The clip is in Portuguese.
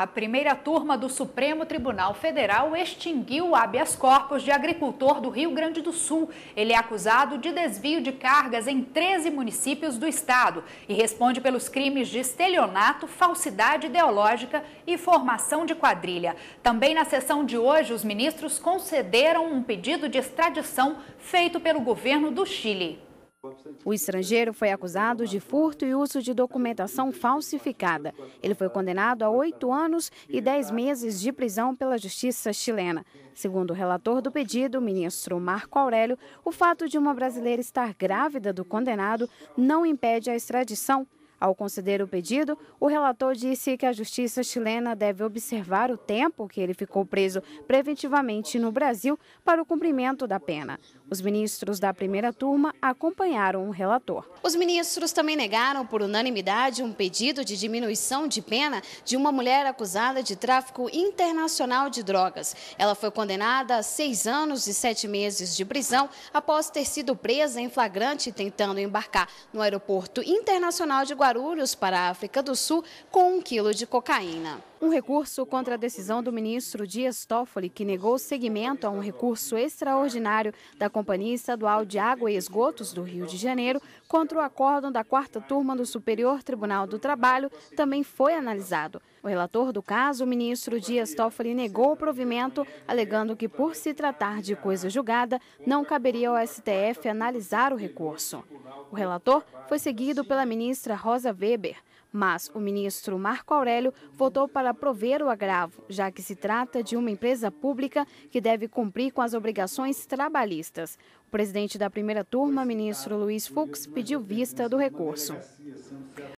A primeira turma do Supremo Tribunal Federal extinguiu o habeas corpus de agricultor do Rio Grande do Sul. Ele é acusado de desvio de cargas em 13 municípios do estado e responde pelos crimes de estelionato, falsidade ideológica e formação de quadrilha. Também na sessão de hoje, os ministros concederam um pedido de extradição feito pelo governo do Chile. O estrangeiro foi acusado de furto e uso de documentação falsificada. Ele foi condenado a oito anos e dez meses de prisão pela justiça chilena. Segundo o relator do pedido, o ministro Marco Aurélio, o fato de uma brasileira estar grávida do condenado não impede a extradição ao conceder o pedido, o relator disse que a justiça chilena deve observar o tempo que ele ficou preso preventivamente no Brasil para o cumprimento da pena. Os ministros da primeira turma acompanharam o relator. Os ministros também negaram por unanimidade um pedido de diminuição de pena de uma mulher acusada de tráfico internacional de drogas. Ela foi condenada a seis anos e sete meses de prisão após ter sido presa em flagrante tentando embarcar no aeroporto internacional de Guarulhos Guarulhos para a África do Sul com um quilo de cocaína. Um recurso contra a decisão do ministro Dias Toffoli, que negou seguimento a um recurso extraordinário da Companhia Estadual de Água e Esgotos do Rio de Janeiro contra o acórdão da quarta turma do Superior Tribunal do Trabalho, também foi analisado. O relator do caso, o ministro Dias Toffoli, negou o provimento, alegando que, por se tratar de coisa julgada, não caberia ao STF analisar o recurso. O relator foi seguido pela ministra Rosa Weber, mas o ministro Marco Aurélio votou para prover o agravo, já que se trata de uma empresa pública que deve cumprir com as obrigações trabalhistas. O presidente da primeira turma, ministro Luiz Fux, pediu vista do recurso.